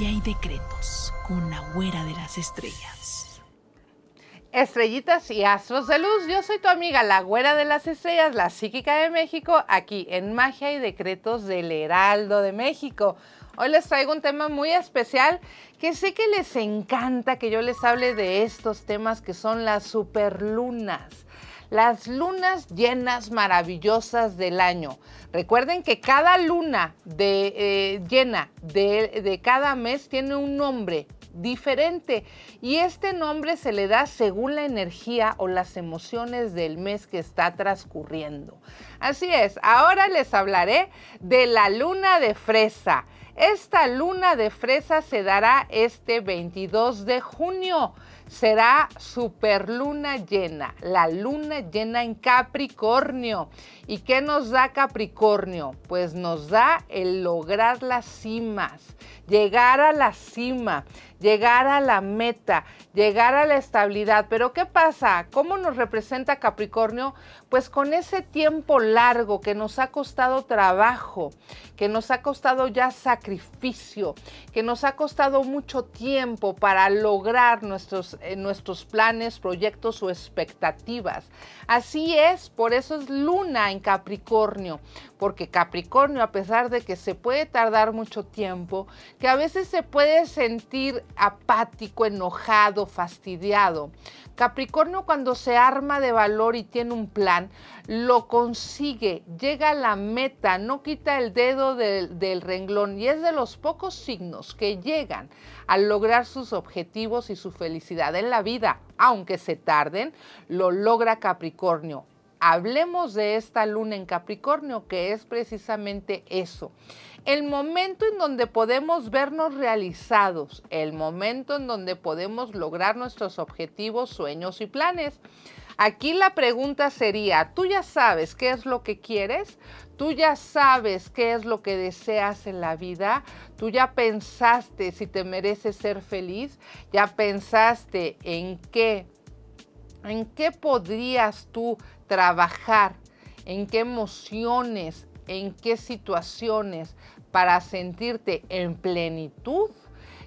Magia y decretos con la güera de las estrellas. Estrellitas y astros de luz, yo soy tu amiga la güera de las estrellas, la psíquica de México, aquí en Magia y decretos del Heraldo de México. Hoy les traigo un tema muy especial que sé que les encanta que yo les hable de estos temas que son las superlunas las lunas llenas maravillosas del año. Recuerden que cada luna de, eh, llena de, de cada mes tiene un nombre diferente y este nombre se le da según la energía o las emociones del mes que está transcurriendo. Así es, ahora les hablaré de la luna de fresa. Esta luna de fresa se dará este 22 de junio será superluna llena, la luna llena en Capricornio. ¿Y qué nos da Capricornio? Pues nos da el lograr las cimas, llegar a la cima, llegar a la meta, llegar a la estabilidad. Pero ¿qué pasa? ¿Cómo nos representa Capricornio? Pues con ese tiempo largo que nos ha costado trabajo, que nos ha costado ya sacrificio, que nos ha costado mucho tiempo para lograr nuestros nuestros planes, proyectos o expectativas. Así es, por eso es luna en Capricornio, porque Capricornio, a pesar de que se puede tardar mucho tiempo, que a veces se puede sentir apático, enojado, fastidiado, Capricornio cuando se arma de valor y tiene un plan, lo consigue, llega a la meta, no quita el dedo del, renglón y es de los pocos signos que llegan a lograr sus objetivos y su felicidad en la vida. Aunque se tarden, lo logra Capricornio hablemos de esta luna en Capricornio, que es precisamente eso. El momento en donde podemos vernos realizados, el momento en donde podemos lograr nuestros objetivos, sueños y planes. Aquí la pregunta sería, ¿tú ya sabes qué es lo que quieres? ¿Tú ya sabes qué es lo que deseas en la vida? ¿Tú ya pensaste si te mereces ser feliz? ¿Ya pensaste en qué? ¿En qué podrías tú trabajar en qué emociones, en qué situaciones para sentirte en plenitud.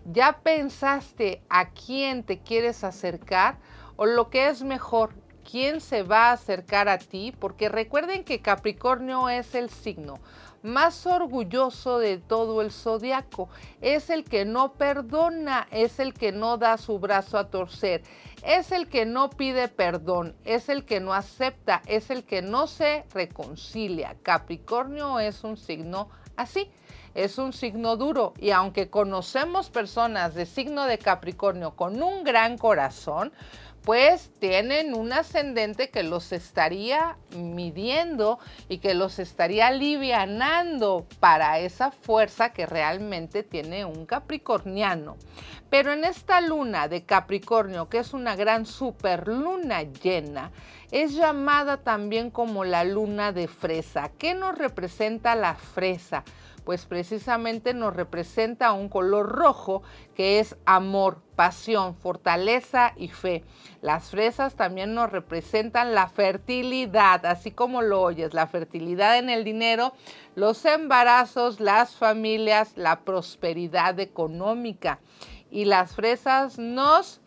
¿Ya pensaste a quién te quieres acercar? O lo que es mejor, ¿quién se va a acercar a ti? Porque recuerden que Capricornio es el signo más orgulloso de todo el zodiaco. Es el que no perdona, es el que no da su brazo a torcer, es el que no pide perdón, es el que no acepta, es el que no se reconcilia. Capricornio es un signo así. Es un signo duro y aunque conocemos personas de signo de Capricornio con un gran corazón, pues tienen un ascendente que los estaría midiendo y que los estaría alivianando para esa fuerza que realmente tiene un capricorniano. Pero en esta luna de Capricornio, que es una gran superluna llena, es llamada también como la luna de fresa. ¿Qué nos representa la fresa? Pues precisamente nos representa un color rojo que es amor, pasión, fortaleza y fe. Las fresas también nos representan la fertilidad, así como lo oyes, la fertilidad en el dinero, los embarazos, las familias, la prosperidad económica. Y las fresas nos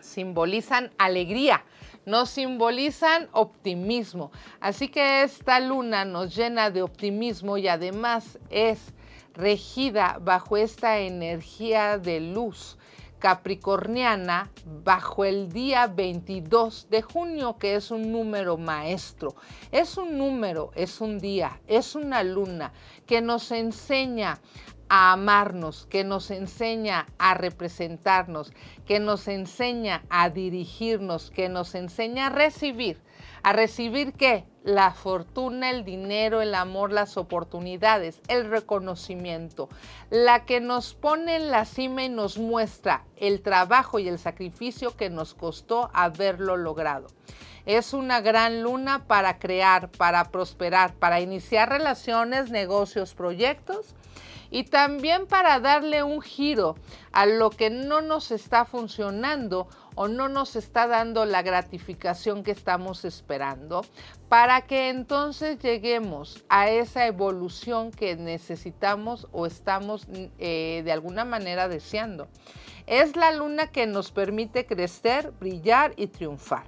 simbolizan alegría, nos simbolizan optimismo. Así que esta luna nos llena de optimismo y además es regida bajo esta energía de luz capricorniana bajo el día 22 de junio, que es un número maestro. Es un número, es un día, es una luna que nos enseña a amarnos, que nos enseña a representarnos, que nos enseña a dirigirnos, que nos enseña a recibir. ¿A recibir qué? La fortuna, el dinero, el amor, las oportunidades, el reconocimiento. La que nos pone en la cima y nos muestra el trabajo y el sacrificio que nos costó haberlo logrado. Es una gran luna para crear, para prosperar, para iniciar relaciones, negocios, proyectos y también para darle un giro a lo que no nos está funcionando o no nos está dando la gratificación que estamos esperando, para que entonces lleguemos a esa evolución que necesitamos o estamos eh, de alguna manera deseando. Es la luna que nos permite crecer, brillar y triunfar.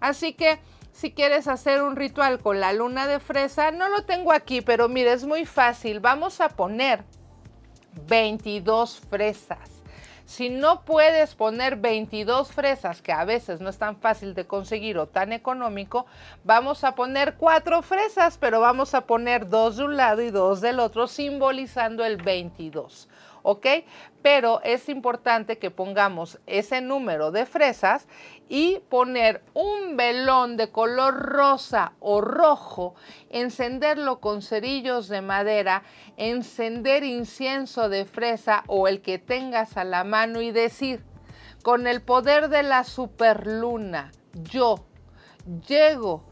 Así que si quieres hacer un ritual con la luna de fresa, no lo tengo aquí, pero mire, es muy fácil. Vamos a poner 22 fresas. Si no puedes poner 22 fresas, que a veces no es tan fácil de conseguir o tan económico, vamos a poner 4 fresas, pero vamos a poner 2 de un lado y 2 del otro, simbolizando el 22. ¿ok? Pero es importante que pongamos ese número de fresas y poner un velón de color rosa o rojo, encenderlo con cerillos de madera, encender incienso de fresa o el que tengas a la mano y decir, con el poder de la superluna, yo llego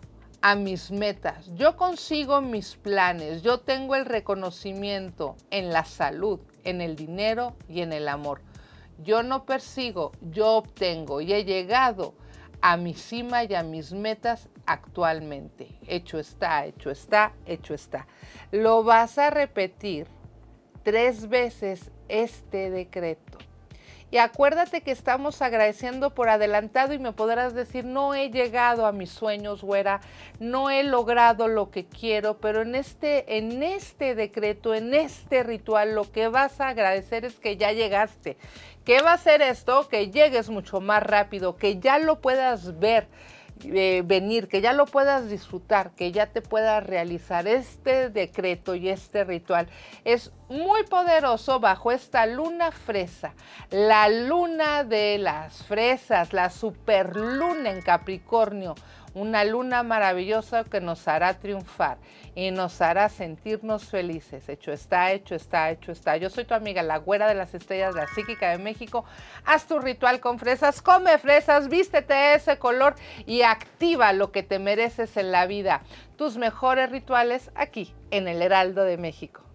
a mis metas, yo consigo mis planes, yo tengo el reconocimiento en la salud, en el dinero y en el amor. Yo no persigo, yo obtengo y he llegado a mi cima y a mis metas actualmente. Hecho está, hecho está, hecho está. Lo vas a repetir tres veces este decreto. Y acuérdate que estamos agradeciendo por adelantado y me podrás decir, no he llegado a mis sueños, güera, no he logrado lo que quiero, pero en este, en este decreto, en este ritual, lo que vas a agradecer es que ya llegaste. ¿Qué va a ser esto? Que llegues mucho más rápido, que ya lo puedas ver eh, venir, que ya lo puedas disfrutar, que ya te puedas realizar este decreto y este ritual. Es muy poderoso bajo esta luna fresa, la luna de las fresas, la superluna en Capricornio una luna maravillosa que nos hará triunfar y nos hará sentirnos felices. Hecho está, hecho está, hecho está. Yo soy tu amiga, la güera de las estrellas, la psíquica de México. Haz tu ritual con fresas, come fresas, vístete ese color y activa lo que te mereces en la vida. Tus mejores rituales aquí en el Heraldo de México.